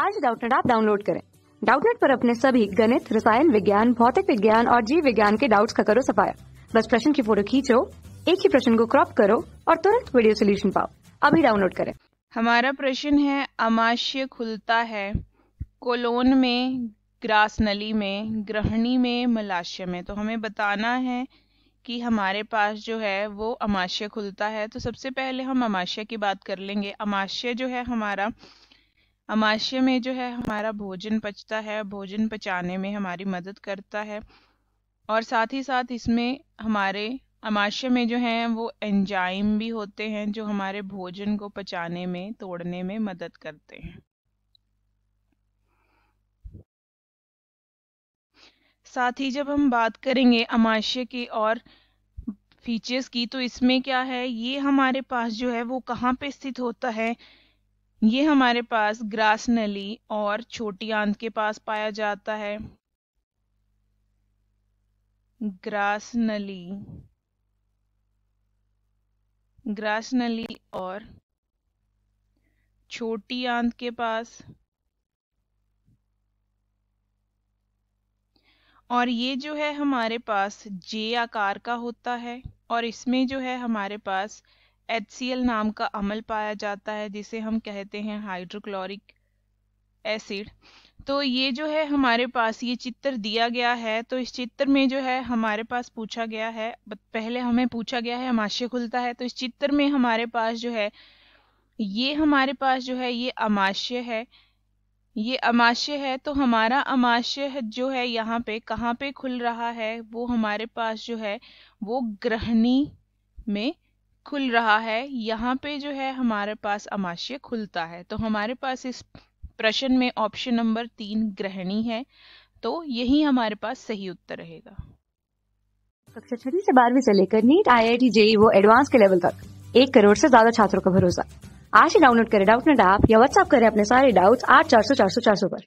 आज डाउटनेट आप डाउनलोड करें डाउटनेट पर अपने सभी गणित रसायन विज्ञान भौतिक विज्ञान और जीव विज्ञान के डाउट्स का करो सफाया बस प्रश्न की फोटो खींचो एक ही प्रश्न को क्रॉप करो और तुरंत वीडियो सोल्यूशन पाओ अभी डाउनलोड करें हमारा प्रश्न है अमाशय खुलता है कोलोन में ग्रास नली में ग्रहणी में मलाशय में तो हमें बताना है कि हमारे पास जो है वो अमाशय खुलता है तो सबसे पहले हम अमाशय की बात कर लेंगे अमाशय जो है हमारा अमाशय में जो है हमारा भोजन पचता है भोजन पचाने में हमारी मदद करता है और साथ ही साथ इसमें हमारे अमाशय में जो हैं वो एंजाइम भी होते हैं जो हमारे भोजन को पचाने में तोड़ने में मदद करते हैं साथ ही जब हम बात करेंगे अमाशय की और फीचर्स की तो इसमें क्या है ये हमारे पास जो है वो कहाँ पे स्थित होता है ये हमारे पास ग्रास नली और छोटी आंत के पास पाया जाता है ग्रास नली ग्रास नली और छोटी आंत के पास और ये जो है हमारे पास जे आकार का होता है और इसमें जो है हमारे पास एच नाम का अमल पाया जाता है जिसे हम कहते हैं हाइड्रोक्लोरिक एसिड तो ये जो है हमारे पास ये चित्र दिया गया है तो इस चित्र में जो है हमारे पास पूछा गया है पहले हमें पूछा गया है अमाशय खुलता है तो इस चित्र में हमारे पास जो है ये हमारे पास जो है ये अमाशय है ये अमाशय है तो हमारा अमाशय जो है यहाँ पे कहाँ पे खुल रहा है वो हमारे पास जो है वो ग्रहणी में खुल रहा है यहाँ पे जो है हमारे पास अमाशय खुलता है तो हमारे पास इस प्रश्न में ऑप्शन नंबर तीन ग्रहणी है तो यही हमारे पास सही उत्तर रहेगा कक्षा छठी से बारहवीं से लेकर NEET I I T JEE वो एडवांस के लेवल तक एक करोड़ से ज्यादा छात्रों का भरोसा आज ही डाउनलोड करें डाउट नेट ऐप या व्हाट्सएप करें अपने सारे डाउट्स आठ चार सौ चार सौ चार सौ पर